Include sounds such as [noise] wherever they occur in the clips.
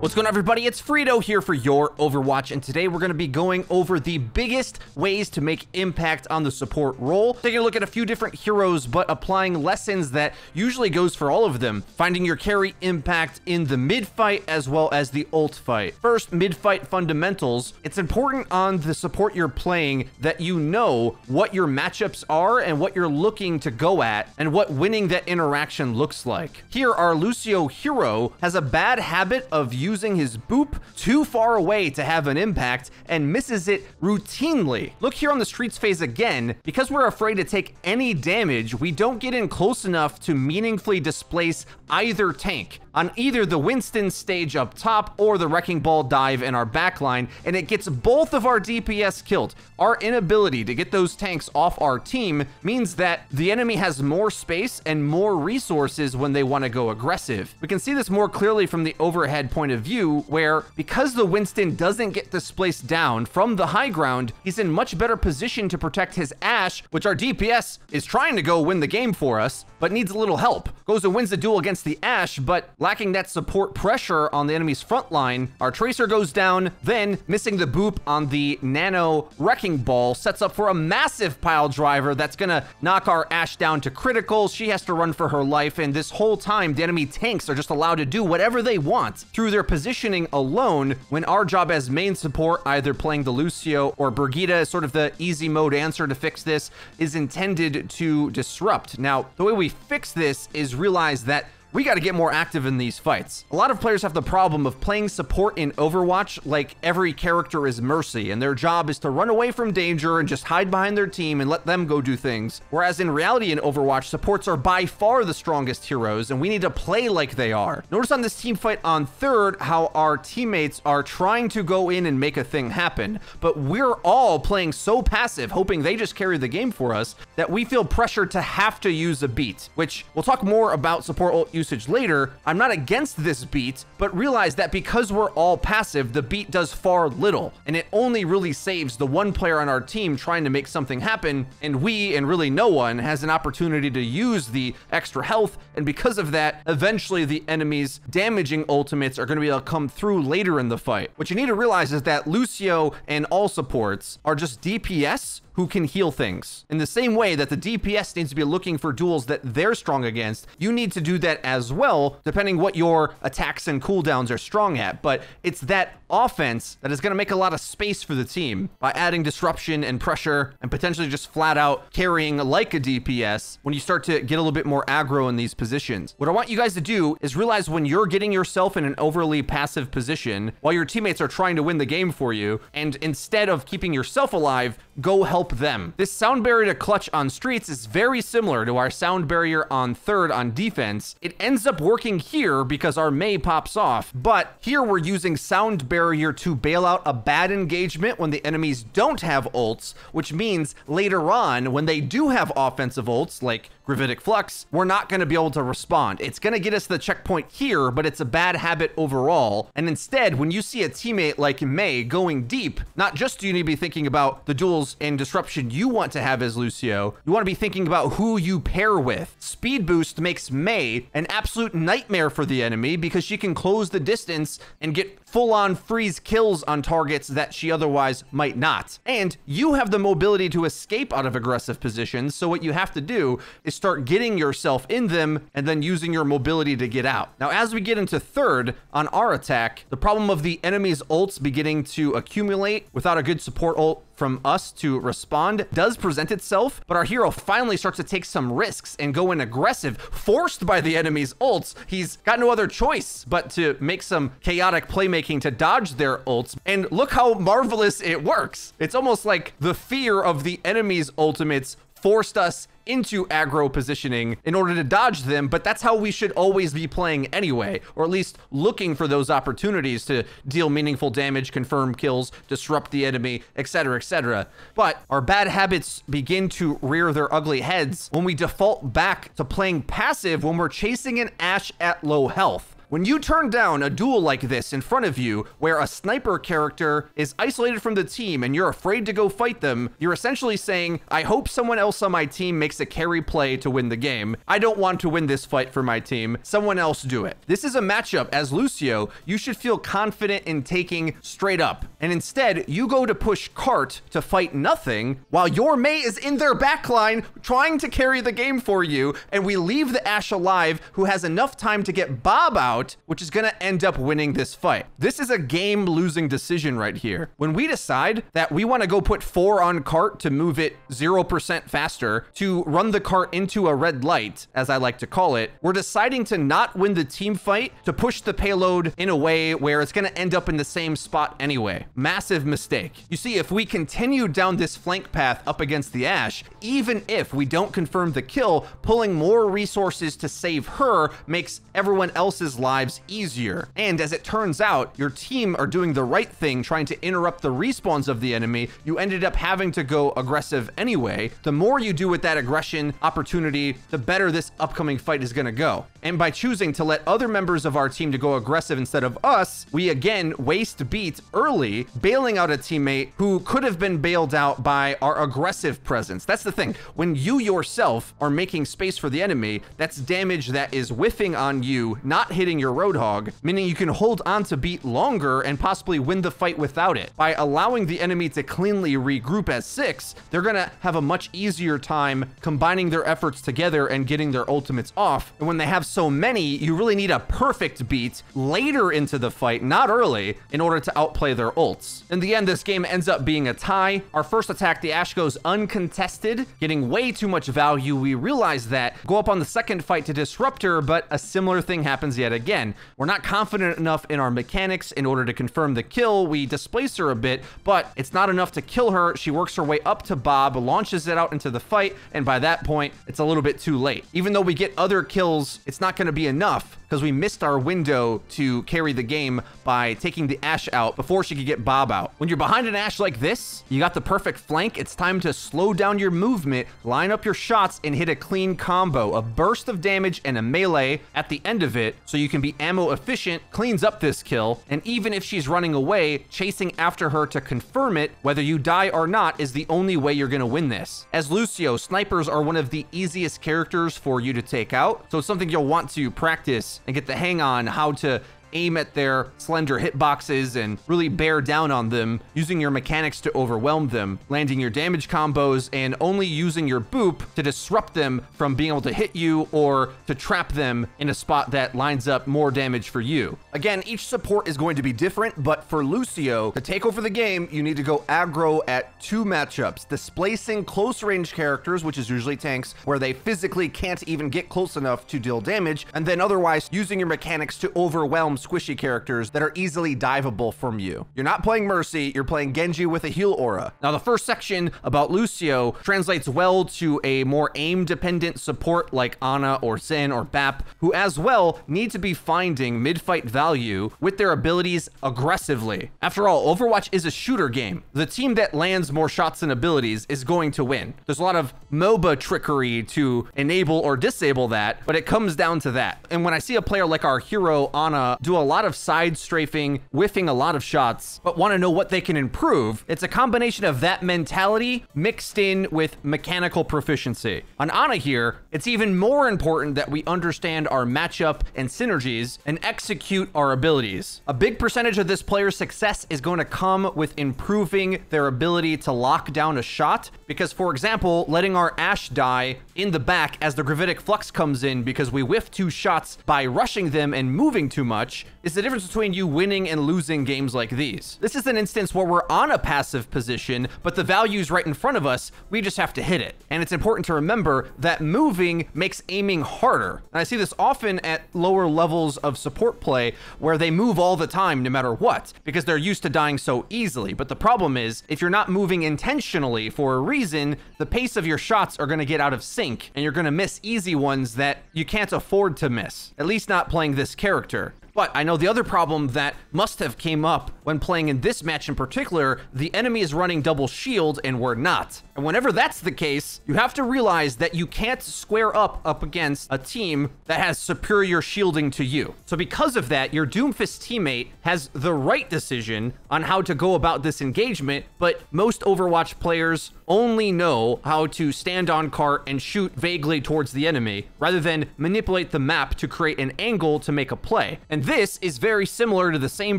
What's going on everybody? It's Frito here for your Overwatch and today we're going to be going over the biggest ways to make impact on the support role. Taking a look at a few different heroes but applying lessons that usually goes for all of them. Finding your carry impact in the mid fight as well as the ult fight. First, mid fight fundamentals. It's important on the support you're playing that you know what your matchups are and what you're looking to go at and what winning that interaction looks like. Here our Lucio hero has a bad habit of using using his boop too far away to have an impact and misses it routinely. Look here on the streets phase again. Because we're afraid to take any damage, we don't get in close enough to meaningfully displace either tank on either the Winston stage up top or the Wrecking Ball dive in our backline, and it gets both of our DPS killed. Our inability to get those tanks off our team means that the enemy has more space and more resources when they want to go aggressive. We can see this more clearly from the overhead point of view, where because the Winston doesn't get displaced down from the high ground, he's in much better position to protect his Ash, which our DPS is trying to go win the game for us, but needs a little help. Goes and wins the duel against the Ash, but lacking that support pressure on the enemy's front line, our Tracer goes down, then missing the boop on the Nano Wrecking Ball sets up for a massive pile driver that's gonna knock our Ash down to critical. She has to run for her life, and this whole time, the enemy tanks are just allowed to do whatever they want through their positioning alone when our job as main support, either playing the Lucio or Brigida is sort of the easy mode answer to fix this, is intended to disrupt. Now, the way we fix this is realize that we gotta get more active in these fights. A lot of players have the problem of playing support in Overwatch like every character is Mercy, and their job is to run away from danger and just hide behind their team and let them go do things. Whereas in reality in Overwatch, supports are by far the strongest heroes, and we need to play like they are. Notice on this team fight on third how our teammates are trying to go in and make a thing happen, but we're all playing so passive, hoping they just carry the game for us, that we feel pressured to have to use a beat, which we'll talk more about support ult usage later, I'm not against this beat, but realize that because we're all passive, the beat does far little, and it only really saves the one player on our team trying to make something happen, and we, and really no one, has an opportunity to use the extra health, and because of that, eventually the enemy's damaging ultimates are gonna be able to come through later in the fight. What you need to realize is that Lucio and all supports are just DPS who can heal things. In the same way that the DPS needs to be looking for duels that they're strong against, you need to do that as well, depending what your attacks and cooldowns are strong at. But it's that offense that is going to make a lot of space for the team by adding disruption and pressure and potentially just flat out carrying like a DPS when you start to get a little bit more aggro in these positions. What I want you guys to do is realize when you're getting yourself in an overly passive position while your teammates are trying to win the game for you, and instead of keeping yourself alive, go help help them. This sound barrier to clutch on streets is very similar to our sound barrier on third on defense. It ends up working here because our May pops off, but here we're using sound barrier to bail out a bad engagement when the enemies don't have ults, which means later on when they do have offensive ults, like gravitic flux, we're not going to be able to respond. It's going to get us to the checkpoint here, but it's a bad habit overall. And instead, when you see a teammate like May going deep, not just do you need to be thinking about the duels and disruption you want to have as Lucio, you want to be thinking about who you pair with. Speed boost makes May an absolute nightmare for the enemy because she can close the distance and get full on freeze kills on targets that she otherwise might not. And you have the mobility to escape out of aggressive positions. So what you have to do is start getting yourself in them and then using your mobility to get out. Now, as we get into third on our attack, the problem of the enemy's ults beginning to accumulate without a good support ult from us to respond does present itself, but our hero finally starts to take some risks and go in aggressive, forced by the enemy's ults. He's got no other choice but to make some chaotic playmaking to dodge their ults. And look how marvelous it works. It's almost like the fear of the enemy's ultimates forced us into aggro positioning in order to dodge them, but that's how we should always be playing anyway, or at least looking for those opportunities to deal meaningful damage, confirm kills, disrupt the enemy, etc., etc. But our bad habits begin to rear their ugly heads when we default back to playing passive when we're chasing an Ash at low health. When you turn down a duel like this in front of you, where a sniper character is isolated from the team and you're afraid to go fight them, you're essentially saying, I hope someone else on my team makes a carry play to win the game. I don't want to win this fight for my team. Someone else do it. This is a matchup as Lucio, you should feel confident in taking straight up. And instead, you go to push cart to fight nothing while your mate is in their backline trying to carry the game for you. And we leave the Ash alive who has enough time to get Bob out, which is going to end up winning this fight. This is a game losing decision right here. When we decide that we want to go put four on cart to move it 0% faster to run the cart into a red light, as I like to call it, we're deciding to not win the team fight to push the payload in a way where it's going to end up in the same spot anyway. Massive mistake. You see, if we continue down this flank path up against the Ash, even if we don't confirm the kill, pulling more resources to save her makes everyone else's lives easier. And as it turns out, your team are doing the right thing trying to interrupt the respawns of the enemy. You ended up having to go aggressive anyway. The more you do with that aggression opportunity, the better this upcoming fight is gonna go. And by choosing to let other members of our team to go aggressive instead of us, we again waste beats early bailing out a teammate who could have been bailed out by our aggressive presence. That's the thing. When you yourself are making space for the enemy, that's damage that is whiffing on you, not hitting your Roadhog, meaning you can hold on to beat longer and possibly win the fight without it. By allowing the enemy to cleanly regroup as six, they're gonna have a much easier time combining their efforts together and getting their ultimates off. And when they have so many, you really need a perfect beat later into the fight, not early, in order to outplay their ult. In the end, this game ends up being a tie. Our first attack, the Ash goes uncontested, getting way too much value. We realize that. Go up on the second fight to Disruptor, but a similar thing happens yet again. We're not confident enough in our mechanics in order to confirm the kill. We displace her a bit, but it's not enough to kill her. She works her way up to Bob, launches it out into the fight, and by that point, it's a little bit too late. Even though we get other kills, it's not going to be enough because we missed our window to carry the game by taking the Ash out before she could get Bob out. When you're behind an Ash like this, you got the perfect flank. It's time to slow down your movement, line up your shots, and hit a clean combo, a burst of damage and a melee at the end of it so you can be ammo efficient, cleans up this kill, and even if she's running away, chasing after her to confirm it, whether you die or not, is the only way you're gonna win this. As Lucio, snipers are one of the easiest characters for you to take out, so it's something you'll want to practice and get the hang on how to aim at their slender hitboxes and really bear down on them, using your mechanics to overwhelm them, landing your damage combos, and only using your boop to disrupt them from being able to hit you or to trap them in a spot that lines up more damage for you. Again, each support is going to be different, but for Lucio, to take over the game, you need to go aggro at two matchups, displacing close range characters, which is usually tanks, where they physically can't even get close enough to deal damage, and then otherwise using your mechanics to overwhelm squishy characters that are easily diveable from you. You're not playing Mercy, you're playing Genji with a heal aura. Now, the first section about Lucio translates well to a more aim-dependent support like Ana or Zen or Bap, who as well need to be finding mid-fight value value with their abilities aggressively. After all, Overwatch is a shooter game. The team that lands more shots and abilities is going to win. There's a lot of MOBA trickery to enable or disable that, but it comes down to that. And when I see a player like our hero, Ana, do a lot of side strafing, whiffing a lot of shots, but want to know what they can improve, it's a combination of that mentality mixed in with mechanical proficiency. On Ana here, it's even more important that we understand our matchup and synergies and execute our abilities. A big percentage of this player's success is going to come with improving their ability to lock down a shot, because for example, letting our Ash die in the back as the Gravitic Flux comes in because we whiff two shots by rushing them and moving too much is the difference between you winning and losing games like these. This is an instance where we're on a passive position, but the value's right in front of us, we just have to hit it. And it's important to remember that moving makes aiming harder. And I see this often at lower levels of support play where they move all the time no matter what because they're used to dying so easily. But the problem is if you're not moving intentionally for a reason, the pace of your shots are going to get out of sync and you're going to miss easy ones that you can't afford to miss, at least not playing this character. But I know the other problem that must have came up when playing in this match in particular, the enemy is running double shield and we're not. And whenever that's the case, you have to realize that you can't square up up against a team that has superior shielding to you. So because of that, your Doomfist teammate has the right decision on how to go about this engagement, but most Overwatch players only know how to stand on cart and shoot vaguely towards the enemy rather than manipulate the map to create an angle to make a play. And this is very similar to the same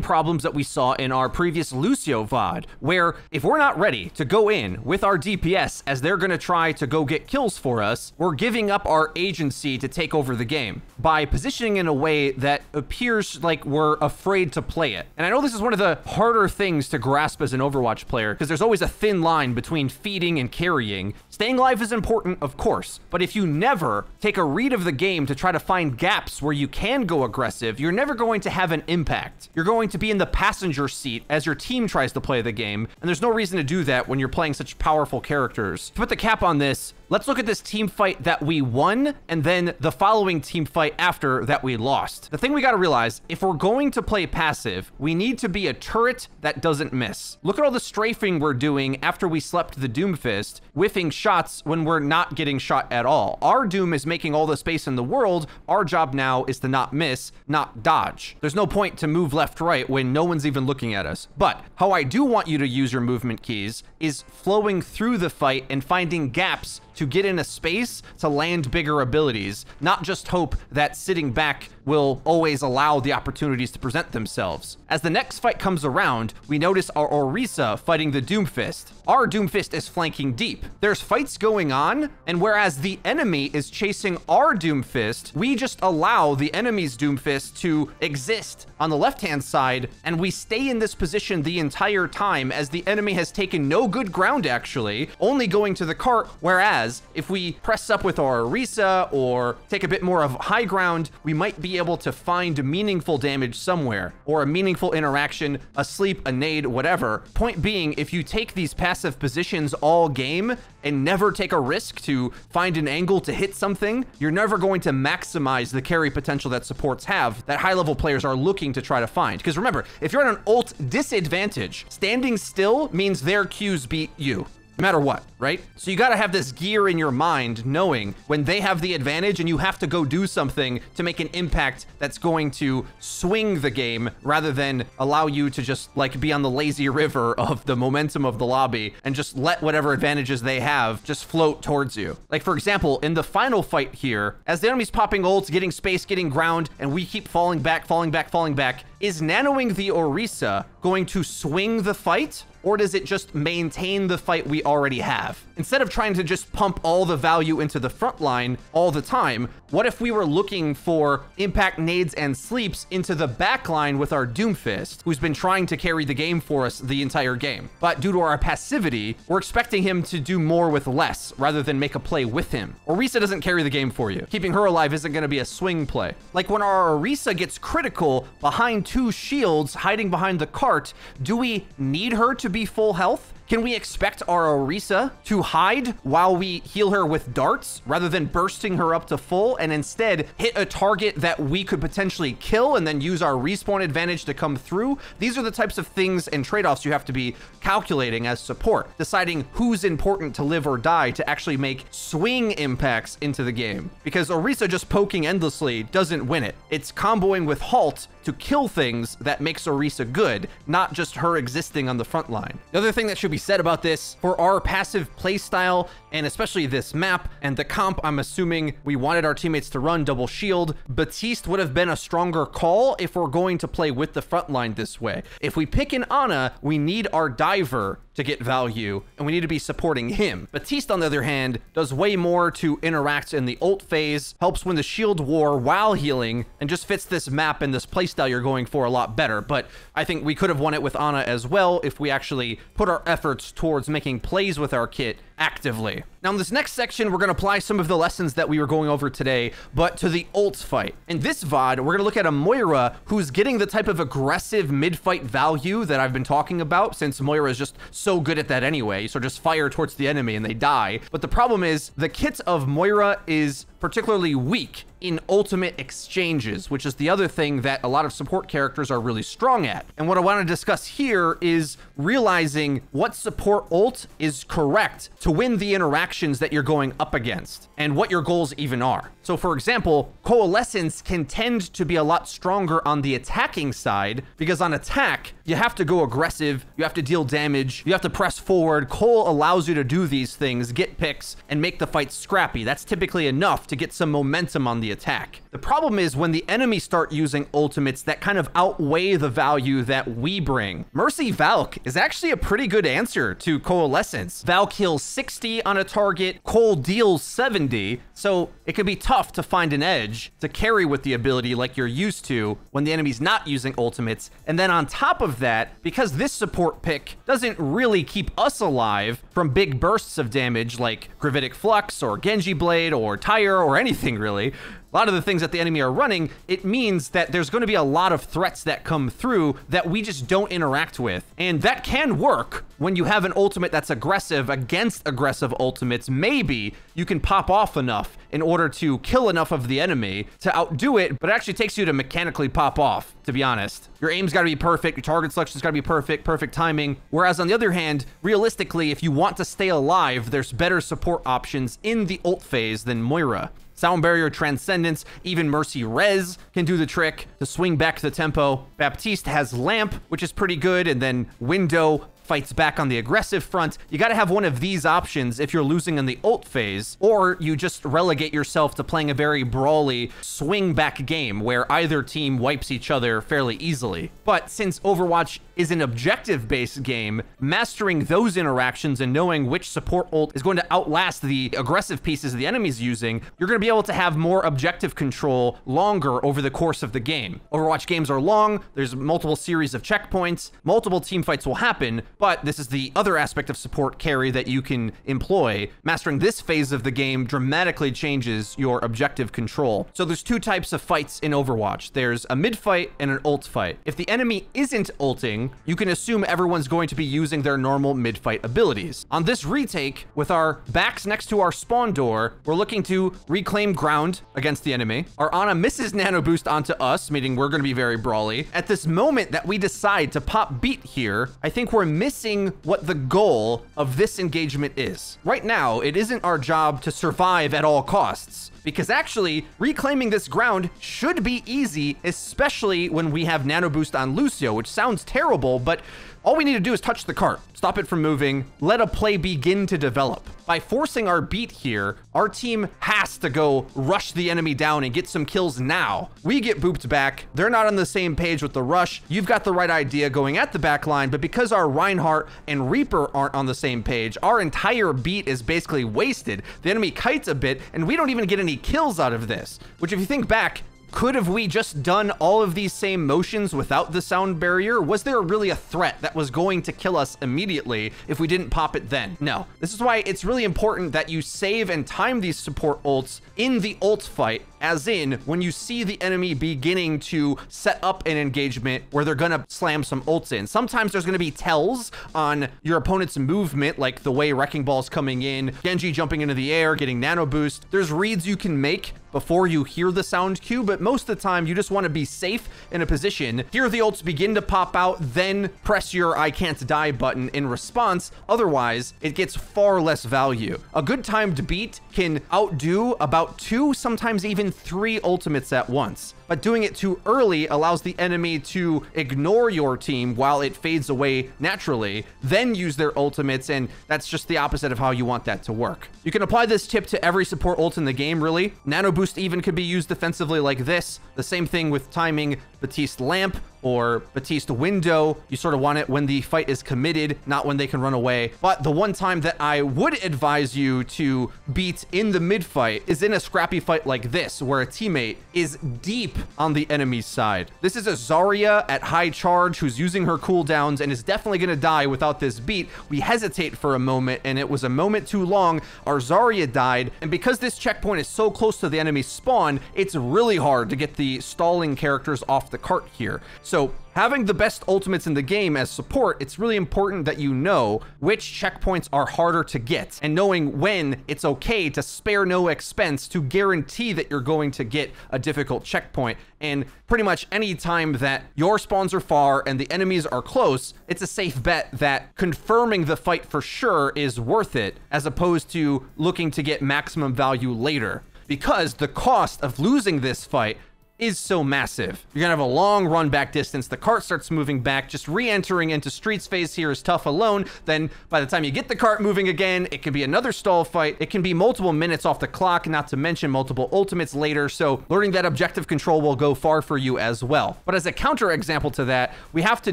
problems that we saw in our previous Lucio VOD, where if we're not ready to go in with our DPS as they're gonna try to go get kills for us, we're giving up our agency to take over the game by positioning in a way that appears like we're afraid to play it. And I know this is one of the harder things to grasp as an Overwatch player, because there's always a thin line between feeding and carrying. Staying alive is important, of course, but if you never take a read of the game to try to find gaps where you can go aggressive, you're never never going to have an impact. You're going to be in the passenger seat as your team tries to play the game, and there's no reason to do that when you're playing such powerful characters. To put the cap on this, Let's look at this team fight that we won and then the following team fight after that we lost. The thing we got to realize, if we're going to play passive, we need to be a turret that doesn't miss. Look at all the strafing we're doing after we slept the Doomfist, whiffing shots when we're not getting shot at all. Our Doom is making all the space in the world. Our job now is to not miss, not dodge. There's no point to move left right when no one's even looking at us. But how I do want you to use your movement keys is flowing through the fight and finding gaps to to get in a space to land bigger abilities, not just hope that sitting back will always allow the opportunities to present themselves. As the next fight comes around, we notice our Orisa fighting the Doomfist. Our Doomfist is flanking deep. There's fights going on, and whereas the enemy is chasing our Doomfist, we just allow the enemy's Doomfist to exist on the left-hand side, and we stay in this position the entire time as the enemy has taken no good ground, actually, only going to the cart, whereas if we press up with our Orisa or take a bit more of high ground, we might be able to find meaningful damage somewhere or a meaningful interaction, a sleep, a nade, whatever. Point being, if you take these passive positions all game and never take a risk to find an angle to hit something, you're never going to maximize the carry potential that supports have that high level players are looking to try to find. Because remember, if you're at an ult disadvantage, standing still means their Qs beat you no matter what, right? So you gotta have this gear in your mind knowing when they have the advantage and you have to go do something to make an impact that's going to swing the game rather than allow you to just like be on the lazy river of the momentum of the lobby and just let whatever advantages they have just float towards you. Like for example, in the final fight here, as the enemy's popping ults, getting space, getting ground, and we keep falling back, falling back, falling back, is nanoing the Orisa going to swing the fight? Or does it just maintain the fight we already have? Instead of trying to just pump all the value into the front line all the time, what if we were looking for impact nades and sleeps into the back line with our Doomfist, who's been trying to carry the game for us the entire game. But due to our passivity, we're expecting him to do more with less rather than make a play with him. Orisa doesn't carry the game for you. Keeping her alive isn't going to be a swing play. Like when our Orisa gets critical behind two shields hiding behind the cart, do we need her to be full health? Can we expect our Orisa to hide while we heal her with darts rather than bursting her up to full and instead hit a target that we could potentially kill and then use our respawn advantage to come through? These are the types of things and trade-offs you have to be calculating as support, deciding who's important to live or die to actually make swing impacts into the game. Because Orisa just poking endlessly doesn't win it. It's comboing with Halt to kill things that makes Orisa good, not just her existing on the front line. The other thing that should be said about this, for our passive playstyle, and especially this map and the comp, I'm assuming we wanted our teammates to run double shield, Batiste would have been a stronger call if we're going to play with the front line this way. If we pick an Ana, we need our diver to get value, and we need to be supporting him. Batiste, on the other hand, does way more to interact in the ult phase, helps win the shield war while healing, and just fits this map and this playstyle you're going for a lot better. But I think we could have won it with Ana as well if we actually put our efforts towards making plays with our kit actively. Now in this next section, we're gonna apply some of the lessons that we were going over today, but to the ult fight. In this VOD, we're gonna look at a Moira who's getting the type of aggressive mid-fight value that I've been talking about since Moira is just so good at that anyway. So just fire towards the enemy and they die. But the problem is the kit of Moira is particularly weak in ultimate exchanges, which is the other thing that a lot of support characters are really strong at. And what I want to discuss here is realizing what support ult is correct to win the interactions that you're going up against and what your goals even are. So for example, Coalescence can tend to be a lot stronger on the attacking side because on attack, you have to go aggressive, you have to deal damage, you have to press forward. Cole allows you to do these things, get picks, and make the fight scrappy. That's typically enough to get some momentum on the attack. The problem is when the enemies start using ultimates that kind of outweigh the value that we bring. Mercy Valk is actually a pretty good answer to Coalescence. Valk heals 60 on a target, Cole deals 70, so it could be tough tough to find an edge to carry with the ability like you're used to when the enemy's not using ultimates. And then on top of that, because this support pick doesn't really keep us alive from big bursts of damage like Gravitic Flux or Genji Blade or Tire or anything really, a lot of the things that the enemy are running, it means that there's going to be a lot of threats that come through that we just don't interact with. And that can work when you have an ultimate that's aggressive against aggressive ultimates. Maybe you can pop off enough in order to kill enough of the enemy to outdo it, but it actually takes you to mechanically pop off, to be honest. Your aim's got to be perfect. Your target selection's got to be perfect, perfect timing. Whereas on the other hand, realistically, if you want to stay alive, there's better support options in the ult phase than Moira. Sound Barrier Transcendence, even Mercy rez can do the trick to swing back the tempo. Baptiste has Lamp, which is pretty good, and then Window, fights back on the aggressive front. You got to have one of these options if you're losing in the ult phase, or you just relegate yourself to playing a very brawly swing back game where either team wipes each other fairly easily. But since Overwatch is an objective based game, mastering those interactions and knowing which support ult is going to outlast the aggressive pieces the enemy's using, you're going to be able to have more objective control longer over the course of the game. Overwatch games are long, there's multiple series of checkpoints, multiple team fights will happen, but this is the other aspect of support carry that you can employ. Mastering this phase of the game dramatically changes your objective control. So there's two types of fights in Overwatch. There's a mid fight and an ult fight. If the enemy isn't ulting, you can assume everyone's going to be using their normal mid fight abilities. On this retake, with our backs next to our spawn door, we're looking to reclaim ground against the enemy. Our Ana misses nano boost onto us, meaning we're going to be very brawly. At this moment that we decide to pop beat here, I think we're missing missing what the goal of this engagement is. Right now, it isn't our job to survive at all costs, because actually, reclaiming this ground should be easy, especially when we have Nano Boost on Lucio, which sounds terrible, but all we need to do is touch the cart, stop it from moving, let a play begin to develop. By forcing our beat here, our team has to go rush the enemy down and get some kills now. We get booped back. They're not on the same page with the rush. You've got the right idea going at the back line, but because our Reinhardt and Reaper aren't on the same page, our entire beat is basically wasted. The enemy kites a bit, and we don't even get any kills out of this, which if you think back, could have we just done all of these same motions without the sound barrier? Was there really a threat that was going to kill us immediately if we didn't pop it then? No. This is why it's really important that you save and time these support ults in the ult fight as in when you see the enemy beginning to set up an engagement where they're gonna slam some ults in. Sometimes there's gonna be tells on your opponent's movement, like the way Wrecking Ball's coming in, Genji jumping into the air, getting nano boost. There's reads you can make before you hear the sound cue, but most of the time you just want to be safe in a position. Hear the ults begin to pop out, then press your I can't die button in response. Otherwise, it gets far less value. A good timed beat can outdo about two, sometimes even three ultimates at once but doing it too early allows the enemy to ignore your team while it fades away naturally, then use their ultimates, and that's just the opposite of how you want that to work. You can apply this tip to every support ult in the game, really. Nano Boost even could be used defensively like this. The same thing with timing Batiste Lamp, or Batiste window. You sort of want it when the fight is committed, not when they can run away. But the one time that I would advise you to beat in the mid fight is in a scrappy fight like this, where a teammate is deep on the enemy's side. This is a Zarya at high charge who's using her cooldowns and is definitely going to die without this beat. We hesitate for a moment and it was a moment too long. Our Zarya died. And because this checkpoint is so close to the enemy's spawn, it's really hard to get the stalling characters off the cart here. So Having the best ultimates in the game as support, it's really important that you know which checkpoints are harder to get and knowing when it's okay to spare no expense to guarantee that you're going to get a difficult checkpoint. And pretty much any time that your spawns are far and the enemies are close, it's a safe bet that confirming the fight for sure is worth it as opposed to looking to get maximum value later because the cost of losing this fight is so massive. You're gonna have a long run back distance. The cart starts moving back, just re-entering into streets phase here is tough alone. Then by the time you get the cart moving again, it could be another stall fight. It can be multiple minutes off the clock, not to mention multiple ultimates later. So learning that objective control will go far for you as well. But as a counter example to that, we have to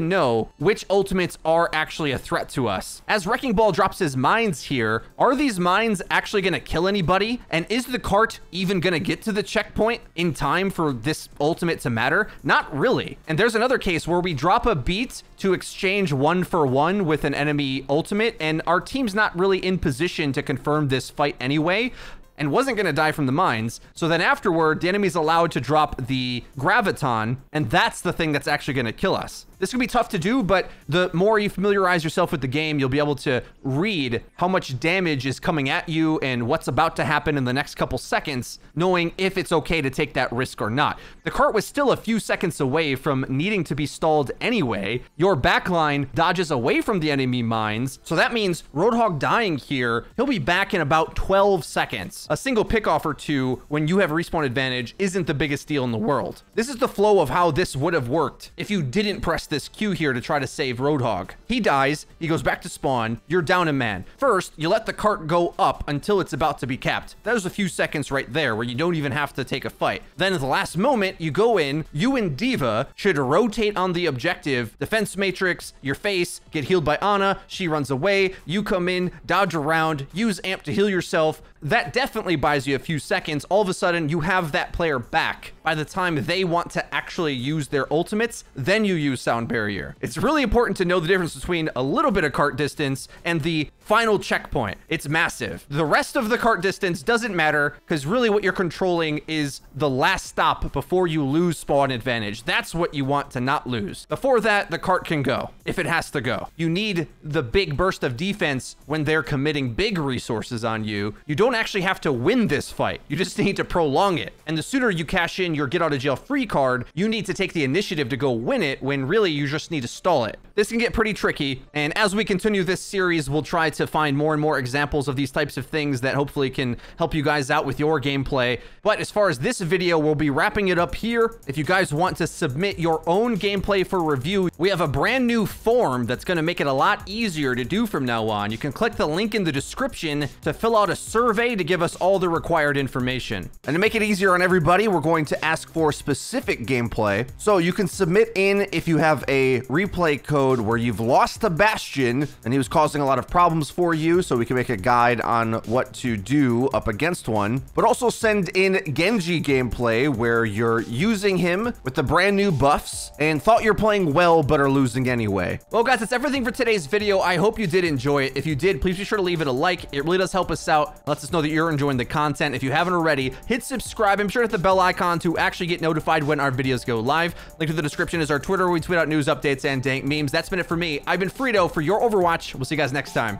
know which ultimates are actually a threat to us. As Wrecking Ball drops his mines here, are these mines actually gonna kill anybody? And is the cart even gonna get to the checkpoint in time for this this ultimate to matter? Not really. And there's another case where we drop a beat to exchange one for one with an enemy ultimate, and our team's not really in position to confirm this fight anyway and wasn't going to die from the mines. So then afterward, the enemy's allowed to drop the graviton, and that's the thing that's actually going to kill us. This can be tough to do, but the more you familiarize yourself with the game, you'll be able to read how much damage is coming at you and what's about to happen in the next couple seconds, knowing if it's okay to take that risk or not. The cart was still a few seconds away from needing to be stalled anyway. Your backline dodges away from the enemy mines, so that means Roadhog dying here, he'll be back in about 12 seconds a single pickoff or two when you have respawn advantage isn't the biggest deal in the world. This is the flow of how this would have worked if you didn't press this Q here to try to save Roadhog. He dies, he goes back to spawn, you're down a man. First, you let the cart go up until it's about to be capped. There's a few seconds right there where you don't even have to take a fight. Then at the last moment, you go in, you and Diva should rotate on the objective, defense matrix, your face, get healed by Ana, she runs away, you come in, dodge around, use amp to heal yourself, that definitely buys you a few seconds. All of a sudden, you have that player back by the time they want to actually use their ultimates, then you use sound barrier. It's really important to know the difference between a little bit of cart distance and the final checkpoint. It's massive. The rest of the cart distance doesn't matter because really what you're controlling is the last stop before you lose spawn advantage. That's what you want to not lose. Before that, the cart can go if it has to go. You need the big burst of defense when they're committing big resources on you. You don't actually have to win this fight. You just [laughs] need to prolong it. And the sooner you cash in, your get out of jail free card, you need to take the initiative to go win it when really you just need to stall it. This can get pretty tricky. And as we continue this series, we'll try to find more and more examples of these types of things that hopefully can help you guys out with your gameplay. But as far as this video, we'll be wrapping it up here. If you guys want to submit your own gameplay for review, we have a brand new form that's going to make it a lot easier to do from now on. You can click the link in the description to fill out a survey to give us all the required information. And to make it easier on everybody, we're going to ask for specific gameplay. So you can submit in if you have a replay code where you've lost to Bastion and he was causing a lot of problems for you. So we can make a guide on what to do up against one, but also send in Genji gameplay where you're using him with the brand new buffs and thought you're playing well, but are losing anyway. Well, guys, that's everything for today's video. I hope you did enjoy it. If you did, please be sure to leave it a like. It really does help us out. let lets us know that you're enjoying the content. If you haven't already, hit subscribe. I'm sure to hit the bell icon to to actually get notified when our videos go live. Link to the description is our Twitter where we tweet out news updates and dank memes. That's been it for me. I've been Frito for your Overwatch. We'll see you guys next time.